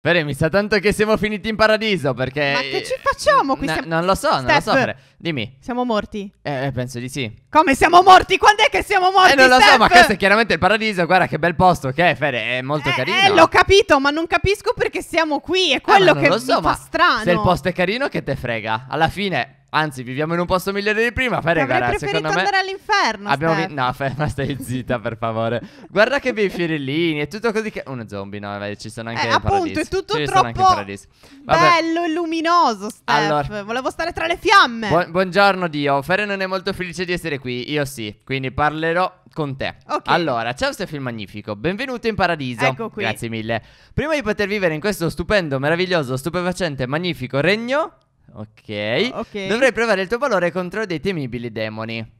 Fede, mi sa tanto che siamo finiti in paradiso perché... Ma che ci facciamo qui? Siamo... Non lo so, Steph, non lo so Fede. Dimmi. Siamo morti? Eh, eh, penso di sì. Come siamo morti? Quando è che siamo morti, Eh, non lo Steph? so, ma questo è chiaramente il paradiso. Guarda che bel posto che è, Fede, è molto eh, eh carino. Eh, l'ho capito, ma non capisco perché siamo qui. È quello eh, che so, mi fa strano. Se il posto è carino, che te frega. Alla fine, Anzi, viviamo in un posto migliore di prima. Fai regala, secondo me. andare all'inferno. Abbiamo no, ferma, stai zitta, per favore. Guarda che bei fiorellini e tutto così. Che- Uno zombie, no, vabbè, ci sono anche eh, i appunto, paradisi. Appunto, è tutto ci troppo sono anche i bello e luminoso, Steph. Allora, Volevo stare tra le fiamme. Bu- buongiorno, Dio. Fere non è molto felice di essere qui. Io sì, quindi parlerò con te. Ok. Allora, ciao, Steph il Magnifico. Benvenuto in paradiso. Ecco qui. Grazie mille. Prima di poter vivere in questo stupendo, meraviglioso, stupefacente, magnifico regno ok. Ok. Dovrei provare il tuo valore contro dei temibili demoni.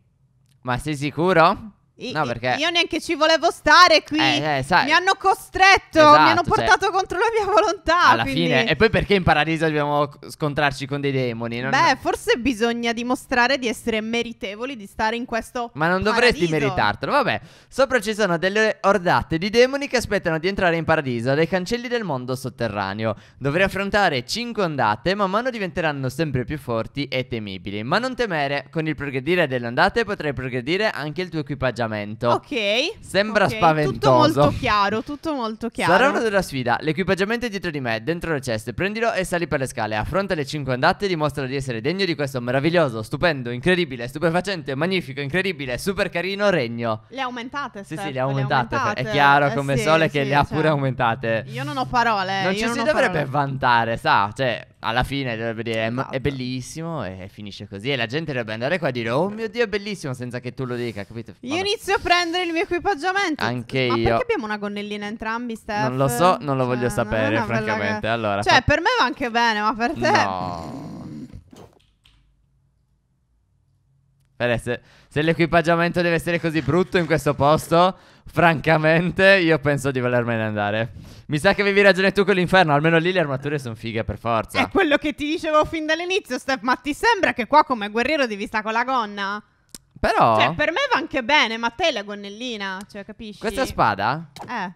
Ma sei sicuro? No, perché... Io neanche ci volevo stare qui. Eh, eh, sai... Mi hanno costretto, esatto, mi hanno esatto, cioè portato cioè... contro la mia volontà. Alla quindi... fine. E poi perché in paradiso dobbiamo scontrarci con dei demoni? Non... Beh, forse bisogna dimostrare di essere meritevoli di stare in questo. Ma non paradiso. dovresti meritartelo. Vabbè, sopra ci sono delle ordate di demoni che aspettano di entrare in paradiso dai cancelli del mondo sotterraneo. Dovrei affrontare 5 ondate, man mano diventeranno sempre più forti e temibili. Ma non temere, con il progredire delle ondate potrai progredire anche il tuo equipaggiamento equipaggiamento. Ok. Sembra okay. spaventoso. Tutto molto chiaro, tutto molto chiaro. Sarà una della sfida. L'equipaggiamento è dietro di me, dentro le ceste. Prendilo e sali per le scale. Affronta le 5 andate e dimostra di essere degno di questo meraviglioso, stupendo, incredibile, stupefacente, magnifico, incredibile, super carino regno. Le aumentate, Steph, Sì, sì, le aumentate. Le aumentate. È chiaro eh, come sì, Sole sì, che le ha cioè, pure aumentate. Io non ho parole. Non ci si dovrebbe parole. vantare, sa? Cioè alla fine dovrebbe dire è, è, esatto. bellissimo e finisce così e la gente dovrebbe andare qua e dire oh mio dio è bellissimo senza che tu lo dica capito? Vabbè. Io inizio a prendere il mio equipaggiamento Anche Ma io perché abbiamo una gonnellina entrambi Steph? Non lo so, non lo cioè, voglio sapere francamente che... allora, Cioè fa... per me va anche bene ma per te No Bene, se, se l'equipaggiamento deve essere così brutto in questo posto Francamente, io penso di volermene andare. Mi sa che avevi ragione tu con l'inferno. Almeno lì le armature sono fighe, per forza. È quello che ti dicevo fin dall'inizio, Steph. Ma ti sembra che qua, come guerriero, devi stare con la gonna? Però. Cioè, per me va anche bene, ma te la gonnellina. Cioè, capisci? Questa spada. Eh.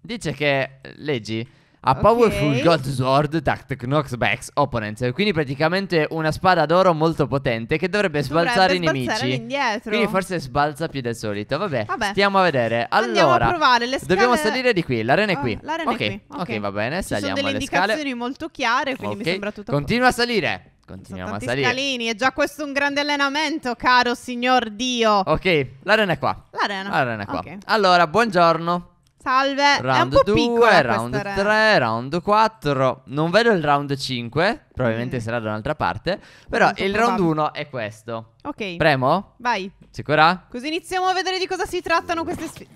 Dice che. Leggi. A okay. powerful god sword Tactic knocks back opponents. Quindi praticamente una spada d'oro molto potente che dovrebbe sbalzare i nemici. Indietro. Quindi forse sbalza più del solito. Vabbè, vabbè. stiamo a vedere. Allora, scale... dobbiamo salire di qui. L'arena è qui. Oh, l'arena okay. è qui. Okay. ok, va bene. Ci saliamo sono delle indicazioni scale. molto chiare, quindi mi sembra tutto. Continua a salire. Continuiamo a salire. Scalini, è già questo un grande allenamento, caro signor Dio. Ok, l'arena è qua. L'arena. L'arena è qua. Okay. Allora, buongiorno. Salve. Round 2, round 3, round 4. Non vedo il round 5. Probabilmente mm. sarà da un'altra parte. Però Molto il round 1 è questo. Ok. Premo? Vai. Sicura? Così iniziamo a vedere di cosa si trattano queste sfide.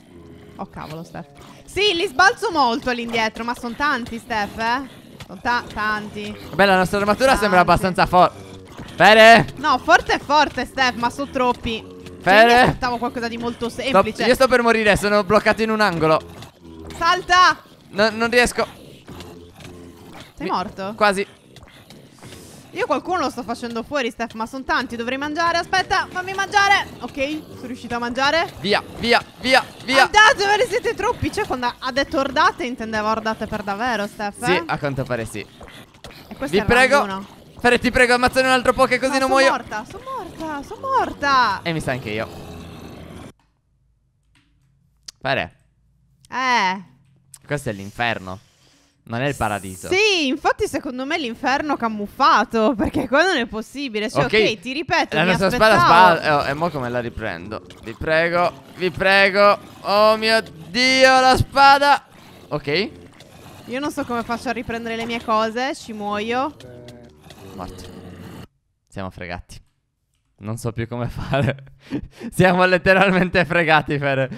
Oh cavolo, Steph. Sì, li sbalzo molto all'indietro, ma sono tanti, Steph, eh. Sono ta tanti. Beh, la nostra armatura tanti. sembra abbastanza forte. Bene. No, forte è forte, Steph, ma sono troppi. Fede. Cioè, aspettavo qualcosa di molto semplice. No, io sto per morire, sono bloccato in un angolo. Salta! No, non riesco. Sei Mi... morto? Quasi. Io qualcuno lo sto facendo fuori, Steph, ma sono tanti, dovrei mangiare. Aspetta, fammi mangiare. Ok, sono riuscito a mangiare. Via, via, via, via. Andate, ve ne siete troppi. Cioè, quando ha detto ordate, intendeva ordate per davvero, Steph. Sì, eh? a quanto pare sì. Vi prego. Fere, ti prego, ammazzare un altro poke così no, non muoio. Sono morta, sono morta. Aspetta, sono morta. E mi sa anche io. Pare. Eh. Questo è l'inferno. Non è il paradiso. Sì, infatti secondo me è l'inferno camuffato, perché qua non è possibile. Cioè, ok, ti ripeto, La nostra spada, spada spada... Oh, e mo come la riprendo? Vi prego, vi prego. Oh mio Dio, la spada! Ok. Io non so come faccio a riprendere le mie cose, ci muoio. Morto. Siamo fregati. Non so più come fare. Siamo letteralmente fregati per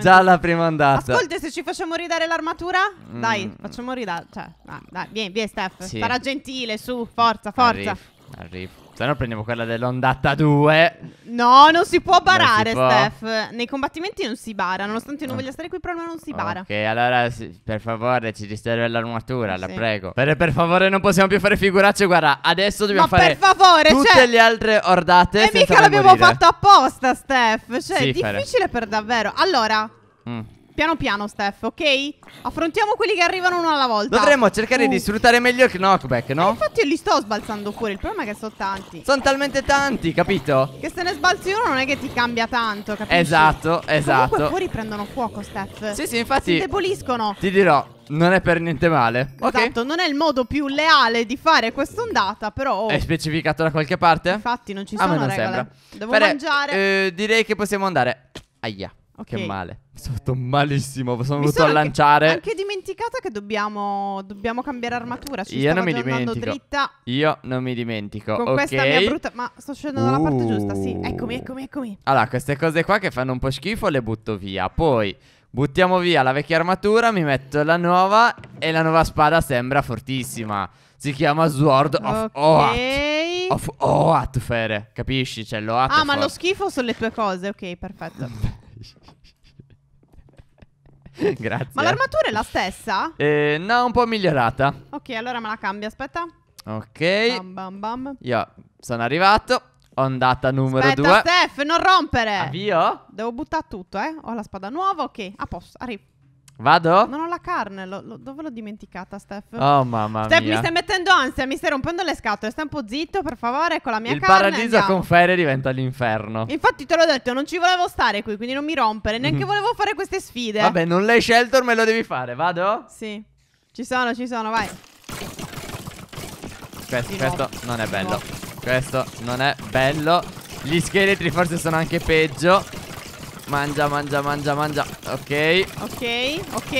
già la prima andata. Ascolta, se ci facciamo ridare l'armatura? Mm. Dai, facciamo ridare. Cioè, ah, dai, vieni, vieni Steph. Sì. Sarà gentile, su, forza, forza. Arrivo. Arrivo. Se no prendiamo quella dell'ondata 2. No, non si può barare, si può. Steph. Nei combattimenti non si bara. Nonostante io non ah. voglia stare qui, però non si bara. Ok, allora per favore ci riserva l'armatura, sì. la prego. Per, per, favore non possiamo più fare figuracce. Guarda, adesso dobbiamo Ma fare per favore, tutte cioè... le altre ordate. E mica l'abbiamo fatto apposta, Steph. Cioè, sì, difficile fare. per davvero. Allora. Mm. Piano piano, Steph, ok? Affrontiamo quelli che arrivano uno alla volta. Dovremmo cercare uh. di sfruttare meglio il knockback, no? Eh, infatti io li sto sbalzando fuori. Il problema è che sono tanti. Sono talmente tanti, capito? Che se ne sbalzi uno non è che ti cambia tanto, capito? Esatto, esatto. Comunque esatto. fuori prendono fuoco, Steph. Sì, sì, infatti. Si indeboliscono. Ti dirò, non è per niente male. Okay. Esatto, non è il modo più leale di fare quest'ondata, però... Oh. È specificato da qualche parte? Infatti, non ci sono ah, non regole. Sembra. Devo Fare, mangiare. Eh, direi che possiamo andare. Aia. Okay. Che male. Sono fatto malissimo. Sono Mi venuto sono a anche, lanciare. Ho anche dimenticata che dobbiamo, dobbiamo cambiare armatura. Ci Io non mi dimentico. Dritta. Io non mi dimentico. Con okay. questa mia brutta. Ma sto scendendo dalla parte giusta. Sì, uh. eccomi, eccomi, eccomi. Allora, queste cose qua che fanno un po' schifo le butto via. Poi. Buttiamo via la vecchia armatura, mi metto la nuova e la nuova spada sembra fortissima. Si chiama Sword of okay. Oat. Of Oat, Fere. Capisci? C'è cioè, l'Oat. Ah, ma lo schifo sono le tue cose. Ok, perfetto. Grazie. Ma l'armatura è la stessa? Eh, no, un po' migliorata. Ok, allora me la cambia, aspetta. Ok. Bam bam bam. Io sono arrivato. Ondata numero 2. Aspetta, due. Steph, non rompere. Avvio. Devo buttare tutto, eh. Ho la spada nuova, ok. A posto, arrivo. Vado? Non ho la carne, lo, lo, dove l'ho dimenticata, Steph? Oh mamma Steph, mia. Steph, mi stai mettendo ansia, mi stai rompendo le scatole. Stai un po' zitto, per favore, con la mia Il carne. Il paradiso andiamo. con ferie diventa l'inferno. Infatti te l'ho detto, non ci volevo stare qui, quindi non mi rompere, neanche volevo fare queste sfide. Vabbè, non l'hai scelto, me lo devi fare. Vado? Sì. Ci sono, ci sono, vai. Questo, questo non è bello. Questo non è bello. Gli scheletri forse sono anche peggio. Mangia, mangia, mangia, mangia. Ok. Ok, ok.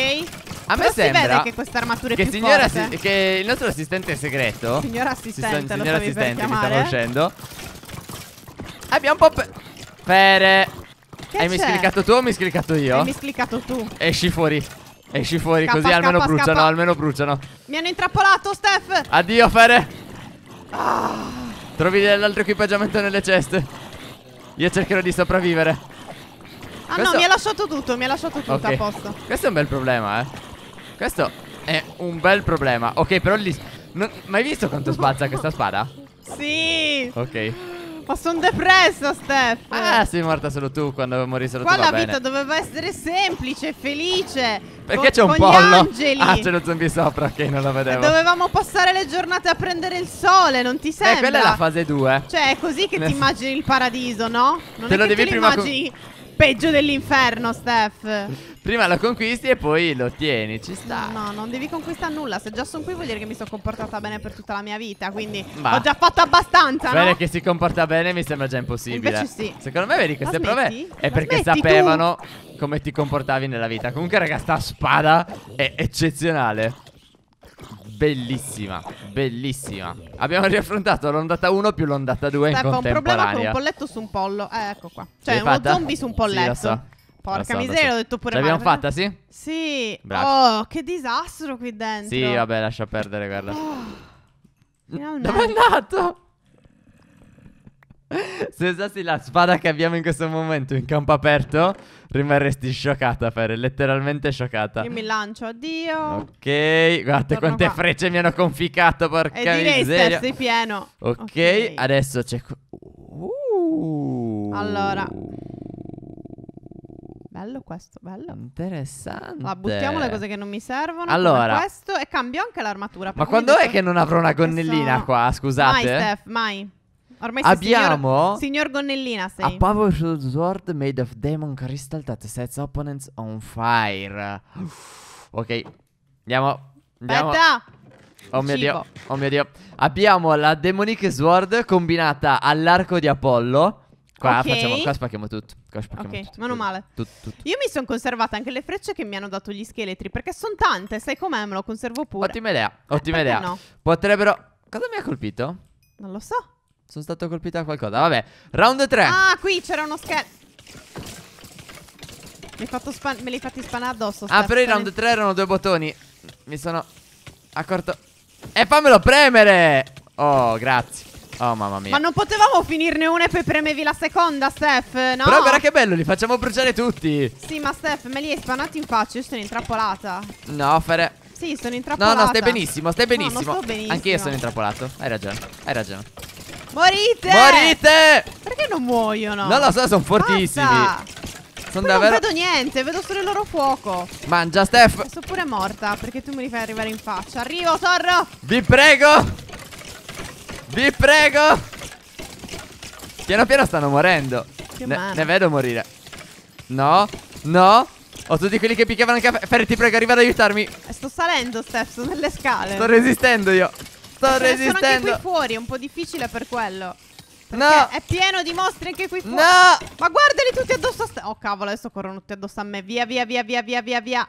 A me Però sembra che questa armatura è che più signora forte. Che il nostro assistente segreto. Signor assistente, si, signor assistente mi stava uscendo. Abbiamo un po' pe pere. Che Hai miscliccato tu o miscliccato io? Hai miscliccato tu. Esci fuori. Esci fuori scappa, così scappa, almeno scappa. bruciano, almeno bruciano. Mi hanno intrappolato, Steph. Addio, Fere. Ah. Trovi l'altro equipaggiamento nelle ceste. Io cercherò di sopravvivere. Ah Questo... no, mi ha lasciato tutto, mi ha lasciato tutto okay. a posto. Questo è un bel problema, eh. Questo è un bel problema. Ok, però lì... Non... Ma visto quanto spazza questa spada? Sì. Ok. Ma sono depressa, Steph. Ah, sei morta solo tu quando mori solo Qua tu. Qua la vita doveva essere semplice, felice. Perché c'è un pollo? Angeli. Ah, c'è lo zombie sopra, ok, non lo vedevo. Dovevamo passare le giornate a prendere il sole, non ti sembra? Eh, quella è la fase 2. Eh. Cioè, è così che ti immagini il paradiso, no? Non Te è lo devi prima immagini Peggio dell'inferno, Steph. Prima lo conquisti e poi lo ottieni, ci sta. No, non devi conquistare nulla. Se già sono qui vuol dire che mi sono comportata bene per tutta la mia vita. Quindi Ma ho già fatto abbastanza. Bene no? che si comporta bene mi sembra già impossibile. Invece sì. Secondo me, vedi, queste prove è la perché sapevano tu? come ti comportavi nella vita. Comunque, raga, sta spada è eccezionale. Bellissima, bellissima. Abbiamo riaffrontato l'ondata 1 più l'ondata 2 Steppa, in contemporanea. un problema con un polletto su un pollo. Eh, ecco qua. Cioè, uno zombie su un polletto. Sì, so. Porca so, miseria, l'ho detto pure L'abbiamo fatta, sì? Sì. Bravo. Oh, che disastro qui dentro. Sì, vabbè, lascia perdere, guarda. Oh. Dove è andato? Se usassi la spada che abbiamo in questo momento in campo aperto rimarresti scioccata, Fer, letteralmente scioccata. Io mi lancio, addio. Ok, guarda quante qua. frecce mi hanno conficcato, porca e direi miseria. sei pieno. Ok, adesso c'è... Uh. Allora... Bello questo, bello. Interessante. Ma buttiamo le cose che non mi servono. Allora. Questo e cambio anche l'armatura. Ma quando è che non avrò una gonnellina sono... qua? Scusate. Mai, eh. Steph, mai. Ormai Abbiamo sei signor, signor Gonnellina sei. A powerful sword made of demon crystal that sets opponents on fire. Ok, andiamo. andiamo. Aspetta. Oh mio Cibo. dio, oh mio dio. Abbiamo la demonic sword combinata all'arco di Apollo. Qua okay. facciamo, qua spacchiamo tutto. Qua spacchiamo ok, tutto, meno male. Tutto, tutto. Io mi sono conservata anche le frecce che mi hanno dato gli scheletri. Perché sono tante, sai com'è? Me lo conservo pure. Ottima idea, ottima eh, idea. No? Potrebbero. Cosa mi ha colpito? Non lo so. Sono stato colpito da qualcosa. Vabbè, round 3. Ah, qui c'era uno scherzo. Me li hai fatti spanare addosso. Ah, però i round 3 erano due bottoni. Mi sono accorto. E fammelo premere. Oh, grazie. Oh mamma mia Ma non potevamo finirne una e poi premevi la seconda Steph No Però guarda che bello li facciamo bruciare tutti Sì ma Steph me li hai spanati in faccia Io sono intrappolata No fare. Sì sono intrappolata No no stai benissimo Stai benissimo, no, benissimo. Anche io sono intrappolato Hai ragione Hai ragione Morite! Morite! Perché non muoiono? Non lo so, sono fortissimi. Sono davvero... Non vedo niente, vedo solo il loro fuoco. Mangia, Steph. Sono pure morta perché tu mi li fai arrivare in faccia. Arrivo, Torro. Vi prego. Vi prego. Piano piano stanno morendo. Ne, ne, vedo morire. No, no. Ho tutti quelli che picchiavano il caffè. Ferri, ti prego, arriva ad aiutarmi. Eh, sto salendo, Steph, sono nelle scale. Sto resistendo io sto resistendo. Sono anche qui fuori, è un po' difficile per quello. No. È pieno di mostri anche qui fuori. No. Ma guardali tutti addosso a Oh cavolo, adesso corrono tutti addosso a me. Via, via, via, via, via, via.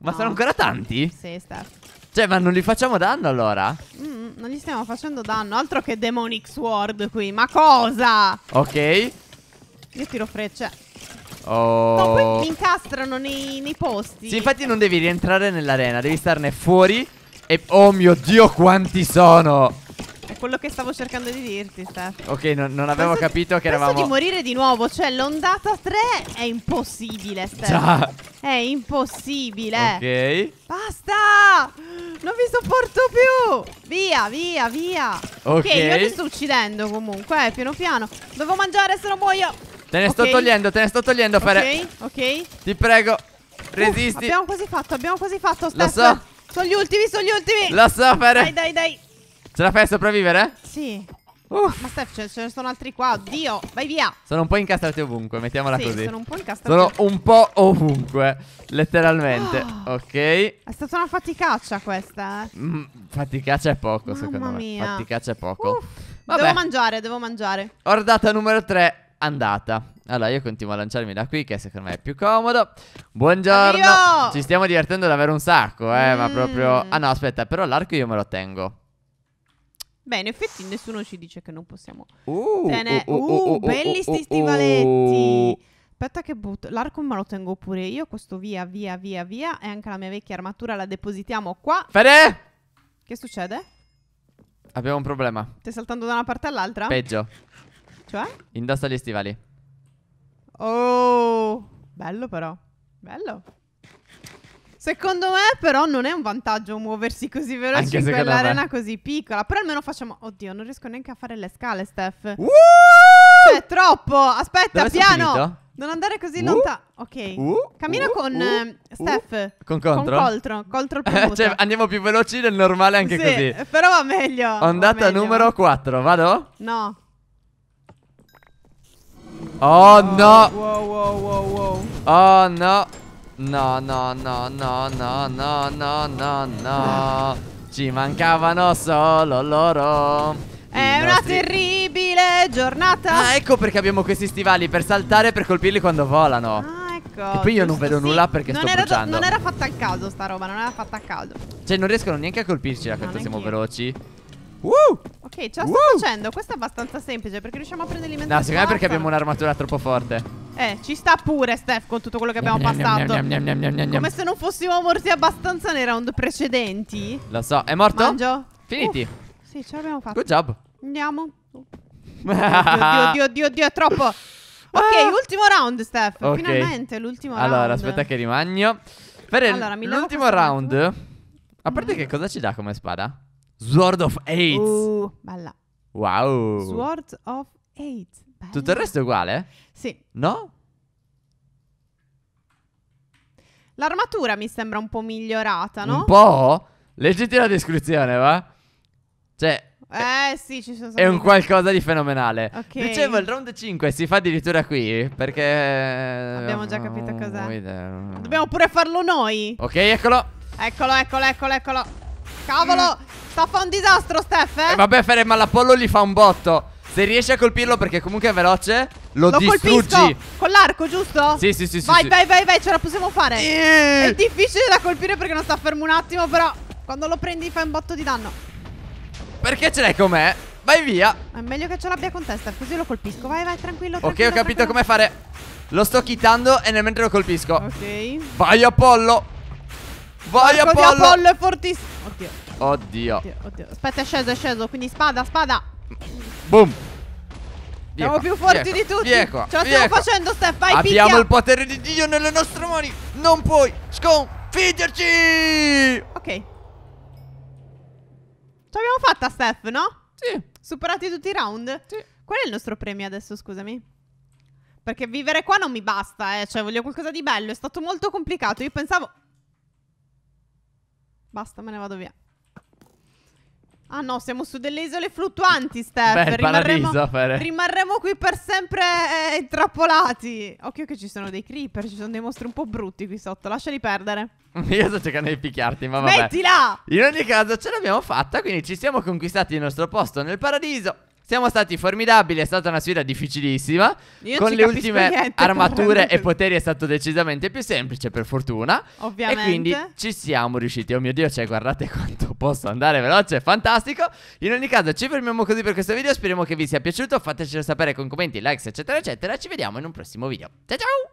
Ma no. sono ancora tanti? Sì, sta. Cioè, ma non gli facciamo danno allora? Mm, non gli stiamo facendo danno. Altro che Demonic Sword qui. Ma cosa? Ok. Io tiro frecce. Oh. No, poi mi incastrano nei, nei posti. Sì, infatti non devi rientrare nell'arena, devi starne fuori e, oh mio Dio, quanti sono! È quello che stavo cercando di dirti, Steph. Ok, non, non avevo penso, capito che eravamo... Penso di morire di nuovo, cioè l'ondata 3 è impossibile, Steph. Già. È impossibile. Ok. Basta! Non vi sopporto più! Via, via, via! Ok, okay io ti sto uccidendo comunque, eh, piano piano. Devo mangiare, se no muoio! Te ne okay. sto togliendo, te ne sto togliendo, Fere. Ok, ok. Ti prego, uh, resisti. Uh, abbiamo quasi fatto, abbiamo quasi fatto, Steph. Lo so. Sono gli ultimi, sono gli ultimi. Lo so fare. Dai, dai, dai. Ce la fai a sopravvivere? Sì. Uff. Ma Steph, ce, ne sono altri qua. Oddio, vai via. Sono un po' incastrati ovunque, mettiamola sì, così. Sono un po' incastrati. Sono un po' ovunque, letteralmente. Oh. Ok. È stata una faticaccia questa, eh. Mm, faticaccia è poco, Mamma secondo mia. me. Faticaccia è poco. Vabbè. Devo mangiare, devo mangiare. Ordata numero 3, andata. Allora io continuo a lanciarmi da qui che secondo me è più comodo Buongiorno Addio! Ci stiamo divertendo davvero un sacco eh mm. ma proprio Ah no aspetta però l'arco io me lo tengo Beh, in effetti nessuno ci dice che non possiamo. Uh, Tene... Uh uh uh, uh, uh, uh belli sti stivaletti. Aspetta che butto. L'arco me lo tengo pure io. Questo via, via, via, via. E anche la mia vecchia armatura la depositiamo qua. Fede! Che succede? Abbiamo un problema. Stai saltando da una parte all'altra? Peggio. Cioè? Indossa gli stivali. Oh, bello però. Bello. Secondo me però non è un vantaggio muoversi così veloce Anche in quell'arena così piccola. Però almeno facciamo... Oddio, non riesco neanche a fare le scale, Steph. Uh! Cioè, troppo. Aspetta, Dove piano. Non andare così lontano. Ok. Uh, Cammina uh, con uh, Steph. con Contro. Con Coltro. Control più cioè, andiamo più veloci del normale anche sì, così. Però va meglio. Ondata va meglio. numero 4. Vado? No. Oh, no. Wow, wow, wow, wow. Oh, no. No, no, no, no, no, no, no, no, no. Ci mancavano solo loro. È una terribile giornata. Ah, ecco perché abbiamo questi stivali per saltare e per colpirli quando volano. Ah, ecco. E poi io non vedo sì. nulla perché non sto era bruciando. Non era fatta a caso sta roba, non era fatta a caso. Cioè, non riescono neanche a colpirci da no, quanto siamo veloci. Woo! Ok, ce la sto facendo. Questo è abbastanza semplice perché riusciamo a prendere l'inventario. No, secondo me perché abbiamo un'armatura troppo forte. Eh, ci sta pure, Steph, con tutto quello che abbiamo passato. Niam, Come se non fossimo morti abbastanza nei round precedenti. Lo so. È morto? Mangio. Finiti. Uff, sì, ce l'abbiamo fatta. Good job. Andiamo. oddio, oddio, oddio, oddio, è troppo. Ah! Ok, ultimo round, Steph. Okay. Finalmente, l'ultimo round. Allora, aspetta che rimagno. Per allora, l'ultimo round... A parte che cosa ci dà come spada? Sword of Eight. Uh, bella. Wow. Sword of Eight. Bella. Tutto il resto è uguale? Sì. No? L'armatura mi sembra un po' migliorata, no? Un po'? Leggiti la descrizione, va? Cioè... Eh sì, ci sono È un qualcosa di fenomenale. Okay. Dicevo, il round 5 si fa addirittura qui, perché... Abbiamo già capito mm, cos'è. Dobbiamo pure farlo noi. Ok, eccolo. Eccolo, eccolo, eccolo, eccolo. Cavolo, sta a fare un disastro Steph, eh? eh vabbè, Ferem, ma l'Apollo gli fa un botto. Se riesci a colpirlo perché comunque è veloce, lo, lo distruggi. Colpisco. Con l'arco, giusto? Sì, sì, sì. Vai, sì, vai, sì. vai, vai, ce la possiamo fare. Eeeh. È difficile da colpire perché non sta fermo un attimo, però quando lo prendi fai un botto di danno. Perché ce l'hai con me? Vai via. È meglio che ce l'abbia con testa, così lo colpisco. Vai, vai, tranquillo. tranquillo ok, ho capito come fare. Lo sto chittando e nel mentre lo colpisco. Ok. Vai, Apollo. Vai Porco Apollo! Apollo è fortissimo. Oddio. Oddio. Oddio. Oddio. Aspetta, è sceso, è sceso. Quindi spada, spada. Boom. Siamo più forti di tutti. Via Ce la stiamo qua. facendo, Steph. Vai, Abbiamo picchia. il potere di Dio nelle nostre mani. Non puoi sconfiggerci. Ok. Ce l'abbiamo fatta, Steph, no? Sì. Superati tutti i round? Sì. Qual è il nostro premio adesso, scusami? Perché vivere qua non mi basta, eh. Cioè, voglio qualcosa di bello. È stato molto complicato. Io pensavo... Basta, me ne vado via. Ah no, siamo su delle isole fluttuanti, Steph. Beh, rimarremo, rimarremo qui per sempre eh, intrappolati. Occhio che ci sono dei creeper, ci sono dei mostri un po' brutti qui sotto, lasciali perdere. Io sto cercando di picchiarti, ma vabbè. Mettila! In ogni caso ce l'abbiamo fatta, quindi ci siamo conquistati il nostro posto nel paradiso. Siamo stati formidabili, è stata una sfida difficilissima. Io con le ultime niente, armature e poteri è stato decisamente più semplice, per fortuna. Ovviamente. E quindi ci siamo riusciti. Oh mio Dio, cioè, guardate quanto posso andare veloce, è fantastico. In ogni caso, ci fermiamo così per questo video. Speriamo che vi sia piaciuto. Fatecelo sapere con commenti, likes, eccetera, eccetera. Ci vediamo in un prossimo video. Ciao ciao!